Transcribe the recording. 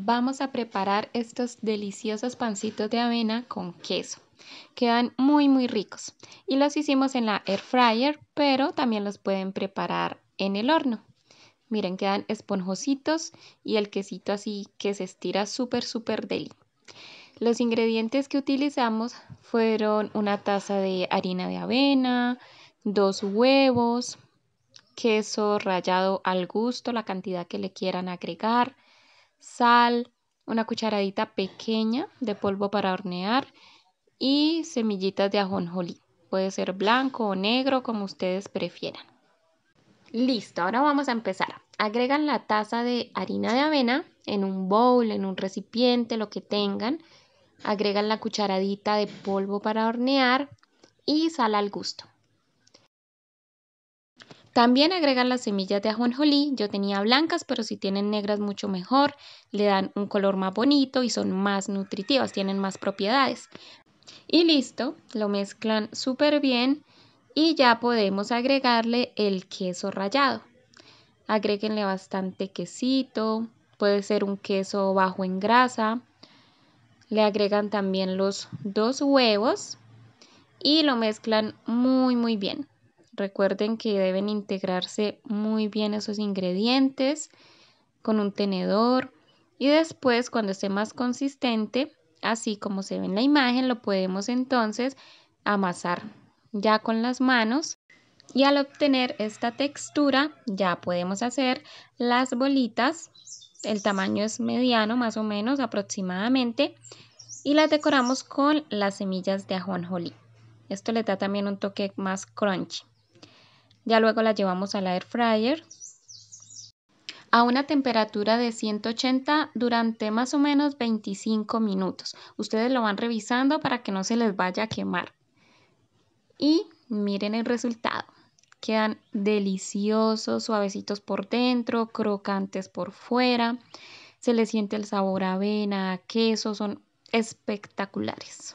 vamos a preparar estos deliciosos pancitos de avena con queso. Quedan muy muy ricos y los hicimos en la air fryer, pero también los pueden preparar en el horno. Miren, quedan esponjositos y el quesito así que se estira súper súper deli. Los ingredientes que utilizamos fueron una taza de harina de avena, dos huevos, queso rallado al gusto, la cantidad que le quieran agregar, sal, una cucharadita pequeña de polvo para hornear y semillitas de ajonjolí. Puede ser blanco o negro, como ustedes prefieran. Listo, ahora vamos a empezar. Agregan la taza de harina de avena en un bowl, en un recipiente, lo que tengan. Agregan la cucharadita de polvo para hornear y sal al gusto. También agregan las semillas de ajonjolí. Yo tenía blancas, pero si tienen negras mucho mejor. Le dan un color más bonito y son más nutritivas, tienen más propiedades. Y listo, lo mezclan súper bien y ya podemos agregarle el queso rallado. Agréguenle bastante quesito, puede ser un queso bajo en grasa. Le agregan también los dos huevos y lo mezclan muy muy bien. Recuerden que deben integrarse muy bien esos ingredientes con un tenedor y después cuando esté más consistente, así como se ve en la imagen, lo podemos entonces amasar ya con las manos y al obtener esta textura ya podemos hacer las bolitas. El tamaño es mediano más o menos aproximadamente y las decoramos con las semillas de ajonjolí. Esto le da también un toque más crunchy. Ya luego la llevamos al la air fryer a una temperatura de 180 durante más o menos 25 minutos. Ustedes lo van revisando para que no se les vaya a quemar. Y miren el resultado. Quedan deliciosos, suavecitos por dentro, crocantes por fuera. Se les siente el sabor a avena, a queso, son espectaculares.